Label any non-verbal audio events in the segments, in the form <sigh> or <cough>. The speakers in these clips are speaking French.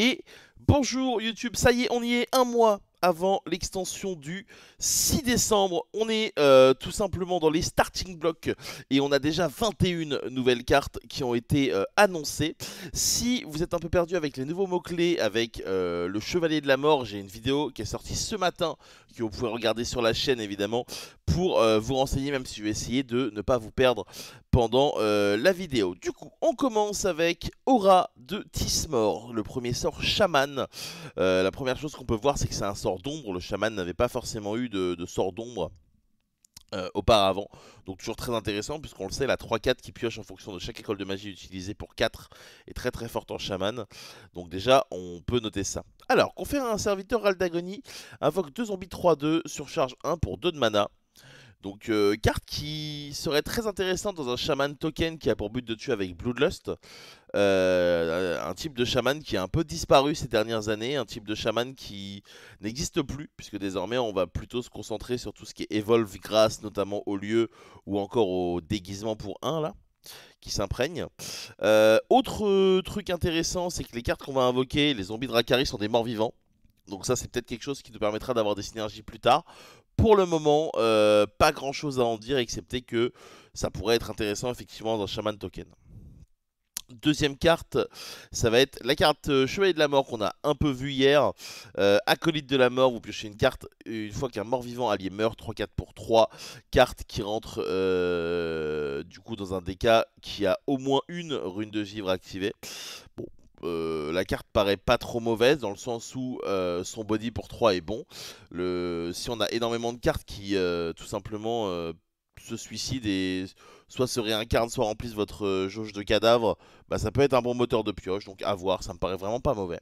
Et bonjour YouTube, ça y est, on y est un mois avant l'extension du 6 décembre. On est euh, tout simplement dans les starting blocks et on a déjà 21 nouvelles cartes qui ont été euh, annoncées. Si vous êtes un peu perdu avec les nouveaux mots-clés, avec euh, le Chevalier de la Mort, j'ai une vidéo qui est sortie ce matin que vous pouvez regarder sur la chaîne évidemment pour vous renseigner même si vous vais de ne pas vous perdre pendant euh, la vidéo. Du coup, on commence avec Aura de Tismor, le premier sort chaman. Euh, la première chose qu'on peut voir, c'est que c'est un sort d'ombre. Le chaman n'avait pas forcément eu de, sort d'ombre. Euh, auparavant. Donc toujours très intéressant puisqu'on le sait, la 3-4 qui pioche en fonction de chaque école de magie utilisée pour 4 est très très forte en chaman. Donc déjà on peut noter ça. Alors, confère un serviteur Aldagoni, invoque 2 zombies 3-2, surcharge 1 pour 2 de mana. Donc euh, carte qui serait très intéressante dans un shaman token qui a pour but de tuer avec Bloodlust. Euh, un type de chaman qui a un peu disparu ces dernières années, un type de chaman qui n'existe plus, puisque désormais on va plutôt se concentrer sur tout ce qui est grâce notamment au lieu ou encore au déguisement pour 1 là qui s'imprègne. Euh, autre truc intéressant, c'est que les cartes qu'on va invoquer, les zombies de Rakari sont des morts vivants. Donc ça c'est peut-être quelque chose qui nous permettra d'avoir des synergies plus tard pour le moment, euh, pas grand chose à en dire, excepté que ça pourrait être intéressant effectivement dans Shaman Token. Deuxième carte, ça va être la carte euh, Chevalier de la Mort qu'on a un peu vu hier. Euh, Acolyte de la Mort, vous piochez une carte une fois qu'un mort-vivant allié meurt, 3-4 pour 3. Carte qui rentre du coup dans un DK qui a au moins une rune de vivre activée. Bon, euh, la carte paraît pas trop mauvaise dans le sens où euh, son body pour 3 est bon. si on a énormément de cartes qui euh, tout simplement se suicident et soit se réincarnent, soit remplissent votre jauge de cadavres, bah, ça peut être un bon moteur de pioche. Donc à voir, ça me paraît vraiment pas mauvais.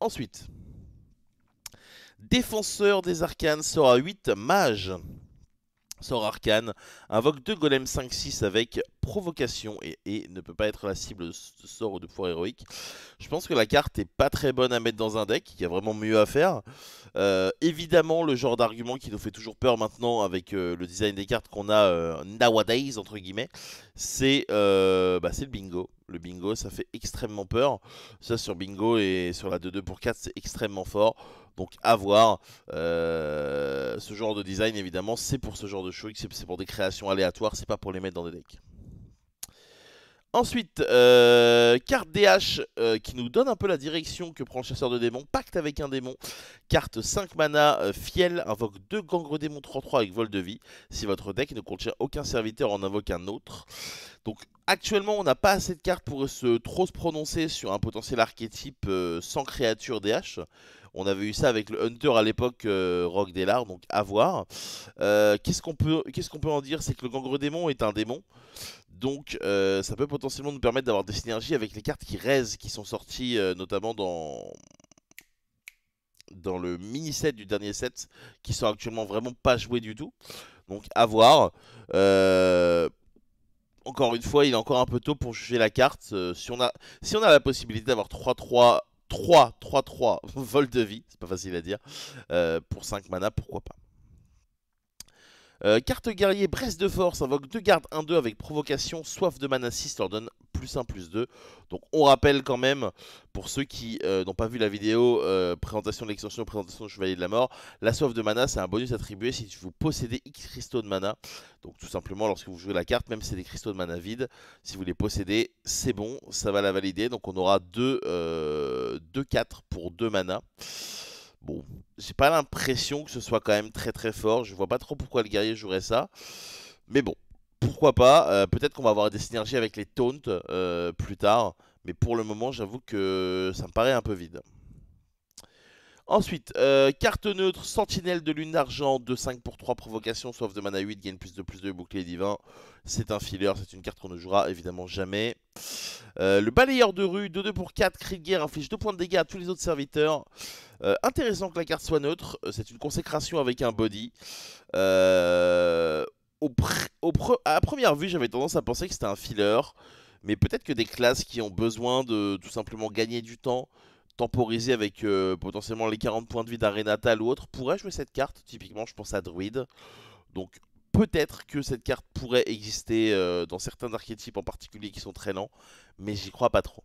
Ensuite, défenseur des arcanes sera 8 mage sort arcane, invoque deux golems 5-6 avec provocation et, ne peut pas être la cible de sort ou de pouvoir héroïque. Je pense que la carte est pas très bonne à mettre dans un deck, il y a vraiment mieux à faire. Euh, évidemment, le genre d'argument qui nous fait toujours peur maintenant avec euh, le design des cartes qu'on a euh, nowadays, entre guillemets, c'est bah, le bingo le bingo, ça fait extrêmement peur. Ça sur bingo et sur la 2-2 pour 4, c'est extrêmement fort. Donc à voir. Euh, ce genre de design, évidemment, c'est pour ce genre de show, c'est pour des créations aléatoires, c'est pas pour les mettre dans des decks. Ensuite, euh, carte DH euh, qui nous donne un peu la direction que prend le chasseur de démons. Pacte avec un démon. Carte 5 mana, euh, Fiel, invoque 2 gangres démons 3-3 avec vol de vie. Si votre deck ne contient aucun serviteur, en invoque un autre. Donc actuellement, on n'a pas assez de cartes pour se, trop se prononcer sur un potentiel archétype sans créature DH. On avait eu ça avec le Hunter à l'époque, Rogue Rock Delar, donc à voir. Qu'est-ce qu'on peut, peut, en dire C'est que le Gangre Démon est un démon donc euh, ça peut potentiellement nous permettre d'avoir des synergies avec les cartes qui raisent, qui sont sorties euh, notamment dans dans le mini set du dernier set, qui sont actuellement vraiment pas jouées du tout. Donc à voir. Euh, encore une fois, il est encore un peu tôt pour juger la carte. si, on a... si on a la possibilité d'avoir 3-3, 3-3-3 vol de vie, c'est pas facile à dire, pour 5 mana, pourquoi pas. Euh, carte guerrier, Brest de force, invoque deux gardes 1-2 avec provocation, soif de mana 6, leur donne plus 1 plus 2. Donc on rappelle quand même, pour ceux qui euh, n'ont pas vu la vidéo, euh, présentation de l'extension, présentation du chevalier de la mort, la soif de mana c'est un bonus attribué si vous possédez X cristaux de mana. Donc tout simplement lorsque vous jouez la carte, même si c'est des cristaux de mana vides, si vous les possédez, c'est bon, ça va la valider. Donc on aura 2-4 pour 2 mana. Bon, j'ai pas l'impression que ce soit quand même très très fort. Je vois pas trop pourquoi le guerrier jouerait ça. Mais bon, pourquoi pas. Euh, peut-être qu'on va avoir des synergies avec les taunts euh, plus tard. Mais pour le moment, j'avoue que ça me paraît un peu vide. Ensuite, euh, carte neutre, sentinelle de lune d'argent, 2-5 pour 3 provocation, sauf de mana 8, gagne plus de plus de bouclier divin. C'est un filler, c'est une carte qu'on ne jouera évidemment jamais. Euh, le balayeur de rue, 2-2 pour 4, cri de guerre, inflige 2 points de dégâts à tous les autres serviteurs. Euh, intéressant que la carte soit neutre, c'est une consécration avec un body. Au première vue, j'avais tendance à penser que c'était un filler, mais peut-être que des classes qui ont besoin de tout simplement gagner du temps temporiser avec euh, potentiellement les 40 points de vie d'Arenatal ou autre, pourrait jouer cette carte. Typiquement, je pense à Druid. Donc peut-être que cette carte pourrait exister euh, dans certains archétypes en particulier qui sont très lents, mais j'y crois pas trop.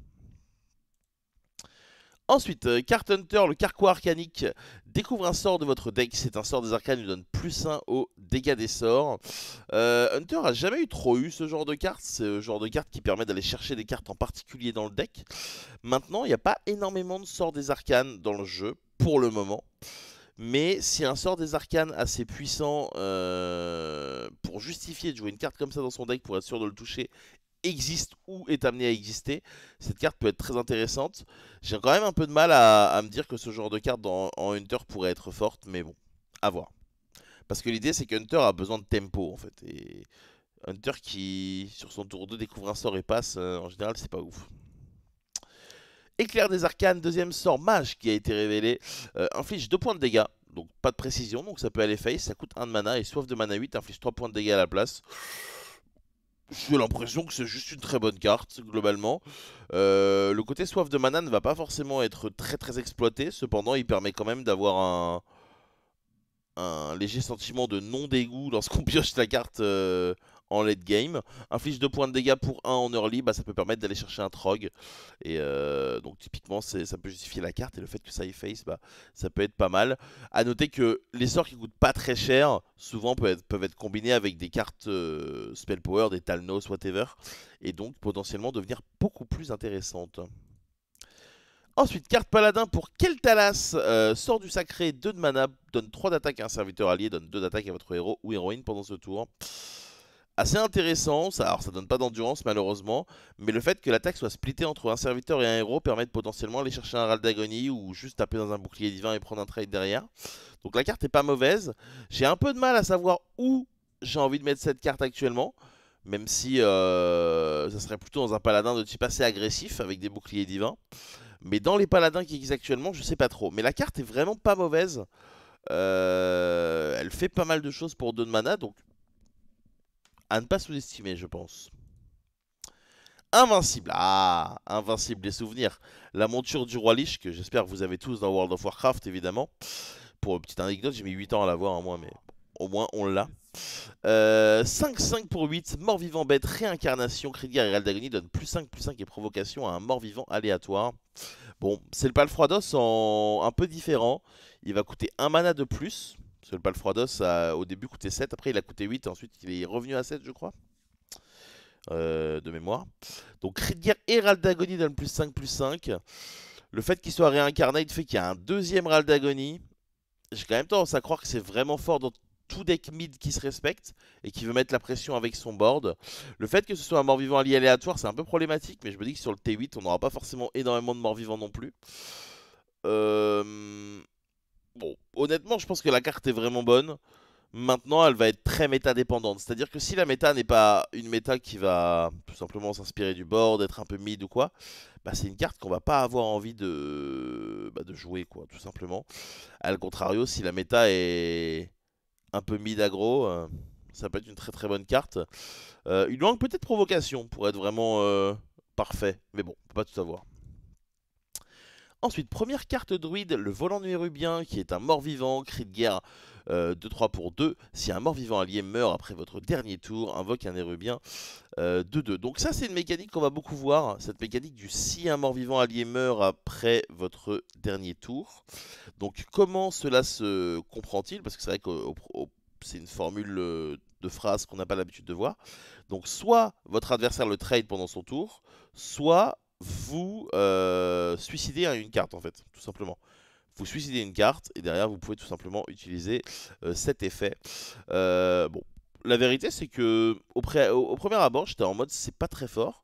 Ensuite, euh, Cart Hunter, le carquois arcanique, découvre un sort de votre deck. C'est un sort des arcanes, il donne plus 1 au dégâts des sorts. Euh, Hunter a jamais eu trop eu ce genre de carte. C'est le genre de carte qui permet d'aller chercher des cartes en particulier dans le deck. Maintenant, il n'y a pas énormément de sorts des arcanes dans le jeu pour le moment. Mais si un sort des arcanes assez puissant euh, pour justifier de jouer une carte comme ça dans son deck pour être sûr de le toucher existe ou est amené à exister, cette carte peut être très intéressante. J'ai quand même un peu de mal à, me dire que ce genre de carte en Hunter pourrait être forte, mais bon, à voir. Parce que l'idée, c'est que Hunter a besoin de tempo, en fait. Et Hunter qui, sur son tour 2, découvre un sort et passe, euh, en général, c'est pas ouf. Éclair des arcanes, deuxième sort, mage qui a été révélé. Euh, inflige 2 points de dégâts, donc pas de précision, donc ça peut aller face. Ça coûte 1 de mana et soif de mana 8, inflige 3 points de dégâts à la place. J'ai l'impression que c'est juste une très bonne carte, globalement. Euh, le côté soif de mana ne va pas forcément être très très exploité, cependant il permet quand même d'avoir un un léger sentiment de non-dégoût lorsqu'on <laughs> pioche la carte euh, en late game. Un Inflige 2 points de dégâts pour 1 en early, bah, ça peut permettre d'aller chercher un trog. Et euh, donc typiquement, ça peut justifier la carte et le fait que ça efface, bah, ça peut être pas mal. A noter que les sorts qui coûtent pas très cher, souvent peuvent être, combinés avec des cartes euh, Spell Power, des Talnos, whatever. Et donc potentiellement devenir beaucoup plus intéressantes. Ensuite, carte paladin pour Quel Talas euh, sort du sacré 2 de mana. Donne 3 d'attaque à un serviteur allié. Donne 2 d'attaque à votre héros ou héroïne pendant ce tour. Assez intéressant. Ça, alors, ça donne pas d'endurance, malheureusement. Mais le fait que l'attaque soit splittée entre un serviteur et un héros permet de potentiellement aller chercher un râle d'agonie ou juste taper dans un bouclier divin et prendre un trade derrière. Donc la carte est pas mauvaise. J'ai un peu de mal à savoir où j'ai envie de mettre cette carte actuellement. Même si euh, ça serait plutôt dans un paladin de type assez agressif avec des boucliers divins. Mais dans les paladins qui existent actuellement, je sais pas trop. Mais la carte est vraiment pas mauvaise. Euh, elle fait pas mal de choses pour 2 de mana, donc à ne pas sous-estimer, je pense. Invincible, ah, invincible des souvenirs. La monture du roi Lich, que j'espère que vous avez tous dans World of Warcraft, évidemment. Pour une petite anecdote, j'ai mis 8 ans à l'avoir en hein, moi, mais au moins on l'a. 5-5 euh, pour 8, mort-vivant bête, réincarnation, guerre et Raldagonie donnent plus 5, plus 5 et provocation à un mort-vivant aléatoire. Bon, c'est le Palfroidos en un peu différent. Il va coûter 1 mana de plus. Parce que le Palfroidos a au début coûtait 7, après il a coûté 8, ensuite il est revenu à 7, je crois. Euh, de mémoire. Donc guerre et Raldagonie donnent plus 5, plus 5. Le fait qu'il soit réincarné, fait qu'il y a un deuxième Raldagonie. j'ai quand même tendance à croire que c'est vraiment fort dans, tout deck mid qui se respecte et qui veut mettre la pression avec son board. Le fait que ce soit un mort-vivant allié aléatoire, c'est un peu problématique, mais je me dis que sur le T8, on n'aura pas forcément énormément de mort vivants non plus. Euh, bon, honnêtement, je pense que la carte est vraiment bonne. Maintenant, elle va être très méta-dépendante. C'est-à-dire que si la méta n'est pas une méta qui va tout simplement s'inspirer du board, être un peu mid ou quoi, bah, c'est une carte qu'on va pas avoir envie de... Bah, de jouer, quoi, tout simplement. Al contrario, si la méta est un peu mid aggro. Euh, ça peut être une très très bonne carte. Une euh, il manque peut-être provocation pour être vraiment euh, parfait. Mais bon, on peut pas tout savoir. Ensuite, première carte druide, le volant rubien, qui est un mort-vivant, cri de guerre 2-3 euh, pour 2. Si un mort-vivant allié meurt après votre dernier tour, invoque un érubien 2-2. Euh, Donc ça, c'est une mécanique qu'on va beaucoup voir. Cette mécanique du si un mort-vivant allié meurt après votre dernier tour. Donc comment cela se comprend-il Parce que c'est vrai que c'est une formule euh, de phrase qu'on n'a pas l'habitude de voir. Donc soit votre adversaire le trade pendant son tour, soit vous suicidez à une carte en fait, tout simplement vous suicidez une carte et derrière vous pouvez tout simplement utiliser euh, cet effet. Euh, bon, la vérité c'est que au, premier abord j'étais en mode c'est pas très fort.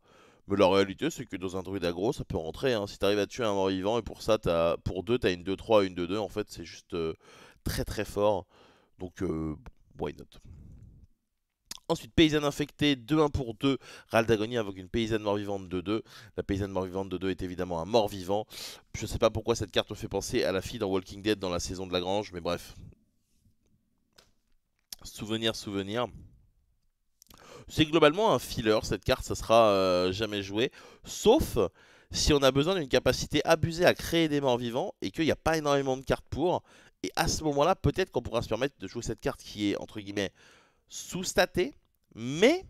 Mais la réalité, c'est que dans un druide aggro, ça peut rentrer. Hein. Si t'arrives à tuer un mort-vivant, et pour ça, as, pour deux t'as une 2-3, une 2-2, en fait, c'est juste euh, très très fort. Donc, why not Ensuite, paysanne infectée, 2-1 pour 2. d'agonie avec une paysanne mort-vivante 2-2. La paysanne mort-vivante de 2 est évidemment un mort-vivant. Je ne sais pas pourquoi cette carte me fait penser à la fille dans Walking Dead dans la saison de la grange, mais bref. Souvenir, souvenir. C'est globalement un filler, cette carte, ça sera euh, jamais joué. Sauf si on a besoin d'une capacité abusée à créer des morts-vivants et qu'il n'y a pas énormément de cartes pour. Et à ce moment-là, peut-être qu'on pourra se permettre de jouer cette carte qui est, entre guillemets, sous-staté, mais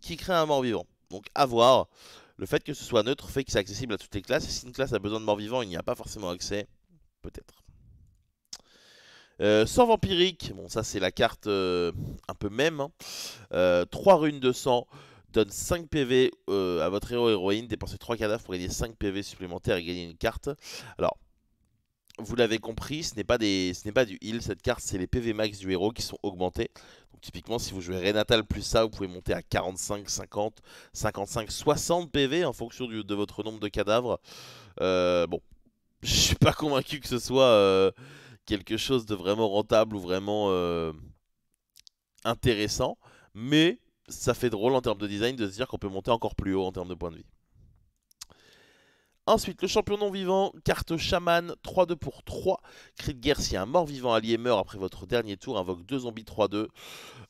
qui crée un mort-vivant. Donc avoir Le fait que ce soit neutre fait que c'est accessible à toutes les classes. Et si une classe a besoin de mort-vivant, il n'y a pas forcément accès. Peut-être. Sans euh, sang vampirique, bon ça c'est la carte euh, un peu même. 3 hein. euh, runes de sang donne 5 PV à votre héros héroïne, dépensez 3 cadavres pour gagner 5 PV supplémentaires et gagner une carte. Alors, vous l'avez compris, ce n'est pas, pas du heal cette carte, c'est les PV max du héros qui sont augmentés. Donc typiquement, si vous jouez Renatal plus ça, vous pouvez monter à 45, 50, 55, 60 PV en fonction de votre nombre de cadavres. Euh, bon, <laughs> je suis pas convaincu que ce soit euh, quelque chose de vraiment rentable ou vraiment euh, intéressant, mais ça fait drôle en termes de design de se dire qu'on peut monter encore plus haut en termes de points de vie. Ensuite, le champion non vivant, carte chaman, 3-2 pour 3. Cri de guerre, si un mort vivant allié meurt après votre dernier tour, invoque 2 zombies 3-2.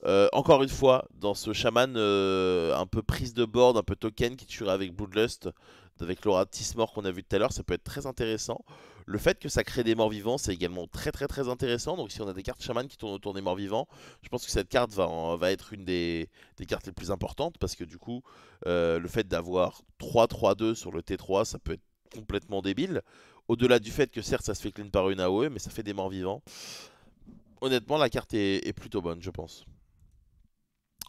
Euh, encore une fois, dans ce chaman, euh, un peu prise de bord un peu token qui tuerait avec Bloodlust, avec l'aura mort qu'on a vu tout à l'heure, ça peut être très intéressant. Le fait que ça crée des morts vivants, c'est également très très très intéressant. Donc si on a des cartes chaman qui tournent autour des morts vivants, je pense que cette carte va, va être une des, cartes les plus importantes parce que du coup, euh, le fait d'avoir 3-3-2 sur le T3, ça peut être complètement débile. Au-delà du fait que certes ça se fait clean par une AOE, mais ça fait des morts vivants. Honnêtement, la carte est, plutôt bonne, je pense.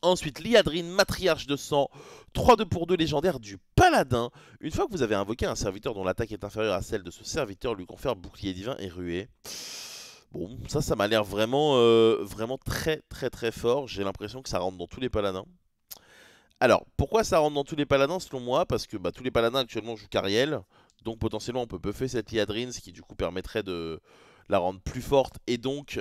Ensuite, Liadrine, matriarche de sang, 3-2 pour 2 légendaire du paladin. Une fois que vous avez invoqué un serviteur dont l'attaque est inférieure à celle de ce serviteur, lui confère bouclier divin et ruée. Bon, ça, ça m'a l'air vraiment, euh, vraiment très, très, très fort. J'ai l'impression que ça rentre dans tous les paladins. Alors, pourquoi ça rentre dans tous les paladins selon moi Parce que bah, tous les paladins actuellement jouent Cariel. Donc potentiellement on peut buffer cette Liadrine, ce qui du coup permettrait de la rendre plus forte et donc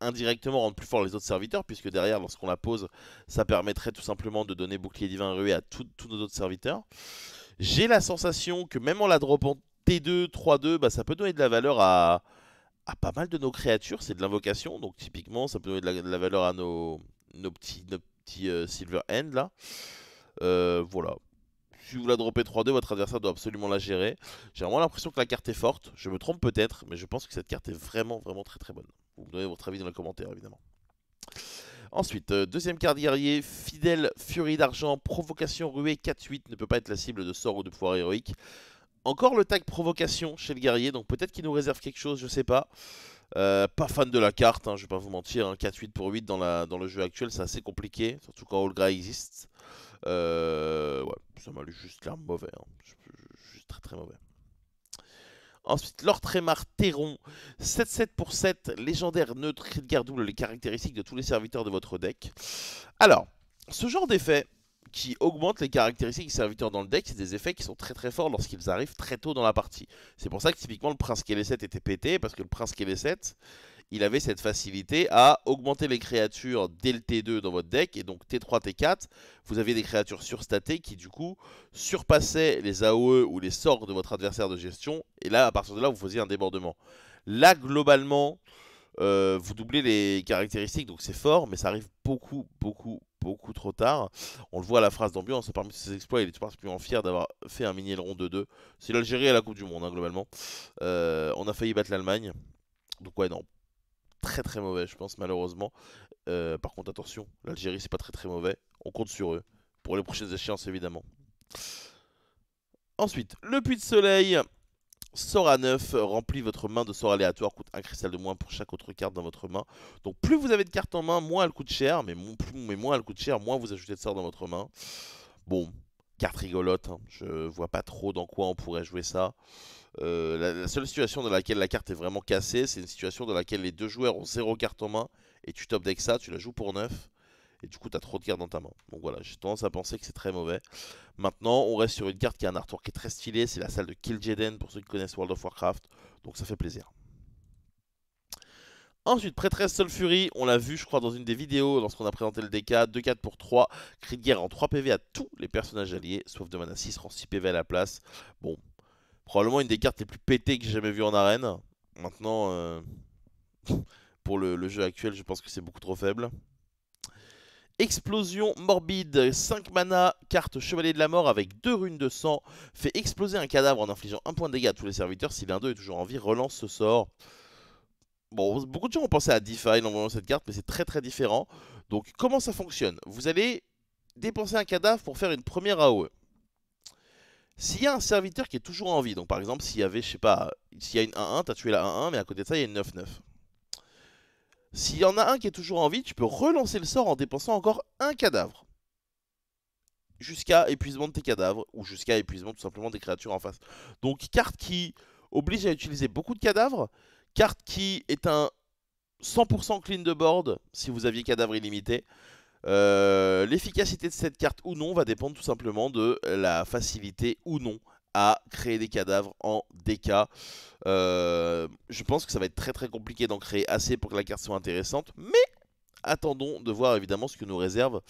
indirectement rendre plus fort les autres serviteurs, puisque derrière, lorsqu'on la pose, ça permettrait tout simplement de donner bouclier divin rué à tous nos autres serviteurs. J'ai la sensation que même en la dropant T2, 3-2, ça peut donner de la valeur à, pas mal de nos créatures, c'est de l'invocation, donc typiquement ça peut donner de la, valeur à nos, petits, euh, Silver End là. Euh, voilà, si vous la dropez 3-2, votre adversaire doit absolument la gérer. J'ai vraiment l'impression que la carte est forte. Je me trompe peut-être, mais je pense que cette carte est vraiment, vraiment très très bonne. Vous me donnez votre avis dans les commentaires, évidemment. Ensuite, euh, deuxième carte guerrier, fidèle, furie d'argent, provocation ruée, 4-8, ne peut pas être la cible de sort ou de pouvoir héroïque. Encore le tag provocation chez le guerrier, donc peut-être qu'il nous réserve quelque chose, je ne sais pas. Euh, pas fan de la carte, je hein, je vais pas vous mentir, 4-8 hein. pour 8 dans, le jeu actuel, c'est assez compliqué, surtout quand Olga existe. Euh, ouais, ça m'a juste l'air mauvais. Hein. Juste très très mauvais. Ensuite, Lord Trémar Terron, 7-7 pour 7, légendaire neutre, crit de double, les caractéristiques de tous les serviteurs de votre deck. Alors, ce genre d'effet qui augmente les caractéristiques des serviteurs dans le deck, c'est des effets qui sont très très forts lorsqu'ils arrivent très tôt dans la partie. C'est pour ça que typiquement le Prince KL7 était pété, parce que le Prince KL7, il avait cette facilité à augmenter les créatures dès le T2 dans votre deck, et donc T3, T4, vous aviez des créatures surstatées qui du coup surpassaient les AOE ou les sorts de votre adversaire de gestion, et là à partir de là vous faisiez un débordement. Là globalement, euh, vous doublez les caractéristiques, donc c'est fort, mais ça arrive beaucoup, beaucoup, beaucoup trop tard. On le voit à la phrase d'ambiance, parmi ses exploits, il est particulièrement fier d'avoir fait un mini rond de 2 C'est l'Algérie à la Coupe du Monde, hein, globalement. Euh, on a failli battre l'Allemagne. Donc ouais, non, très très mauvais, je pense, malheureusement. Euh, par contre, attention, l'Algérie, c'est pas très très mauvais. On compte sur eux. Pour les prochaines échéances, évidemment. Ensuite, le puits de soleil. Sort à 9, rempli votre main de sorts aléatoires, coûte un cristal de moins pour chaque autre carte dans votre main. Donc plus vous avez de cartes en main, moins elle coûte cher, mais, mais moins elle coûte cher, moins vous ajoutez de sorts dans votre main. Bon, carte rigolote, hein. je vois pas trop dans quoi on pourrait jouer ça. Euh, la, seule situation dans laquelle la carte est vraiment cassée, c'est une situation dans laquelle les deux joueurs ont zéro carte en main et tu top deck ça, tu la joues pour 9 et du coup tu as trop de cartes dans ta main. Donc voilà, j'ai tendance à penser que c'est très mauvais. Maintenant, on reste sur une carte qui a un artwork qui est très stylé, c'est la salle de Kil'jaeden pour ceux qui connaissent World of Warcraft, donc ça fait plaisir. Ensuite, prêtresse Soul Fury, on l'a vu je crois dans une des vidéos lorsqu'on a présenté le DK, 2-4 pour 3, cri de guerre en 3 PV à tous les personnages alliés, sauf de mana 6, rend 6 PV à la place. Bon, probablement une des cartes les plus pétées que j'ai jamais vues en arène. Maintenant, euh, <laughs> pour le, jeu actuel, je pense que c'est beaucoup trop faible. Explosion morbide, 5 mana, carte chevalier de la mort avec 2 runes de sang, fait exploser un cadavre en infligeant 1 point de dégâts à tous les serviteurs. Si l'un d'eux est toujours en vie, relance ce sort. Bon, beaucoup de gens ont pensé à DeFi en voyant cette carte, mais c'est très très différent. Donc, comment ça fonctionne Vous allez dépenser un cadavre pour faire une première AOE. S'il y a un serviteur qui est toujours en vie, donc par exemple, s'il y avait, je sais pas, s'il y a une 1-1, t'as tué la 1-1, mais à côté de ça, il y a une 9-9. S'il y en a un qui est toujours en vie, tu peux relancer le sort en dépensant encore un cadavre. Jusqu'à épuisement de tes cadavres, ou jusqu'à épuisement tout simplement des créatures en face. Donc, carte qui oblige à utiliser beaucoup de cadavres, carte qui est un 100% clean de board si vous aviez cadavres illimité. Euh, l'efficacité de cette carte ou non va dépendre tout simplement de la facilité ou non à créer des cadavres en DK. Euh, je pense que ça va être très très compliqué d'en créer assez pour que la carte soit intéressante, mais attendons de voir évidemment ce que nous réserve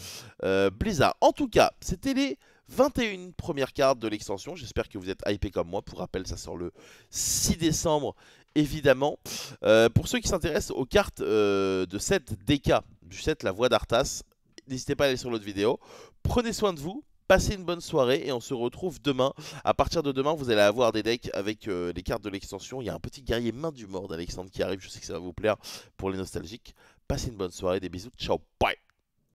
euh, Blizzard. En tout cas, c'était les 21 premières cartes de l'extension. J'espère que vous êtes hypé comme moi. Pour rappel, ça sort le 6 décembre, évidemment. pour ceux qui s'intéressent aux cartes de 7 DK, du 7 La Voix d'Arthas, N'hésitez pas à aller sur l'autre vidéo. Prenez soin de vous. Passez une bonne soirée et on se retrouve demain. À partir de demain, vous allez avoir des decks avec les euh, cartes de l'extension. Il y a un petit guerrier main du mort d'Alexandre qui arrive. Je sais que ça va vous plaire pour les nostalgiques. Passez une bonne soirée. Des bisous. Ciao. Bye.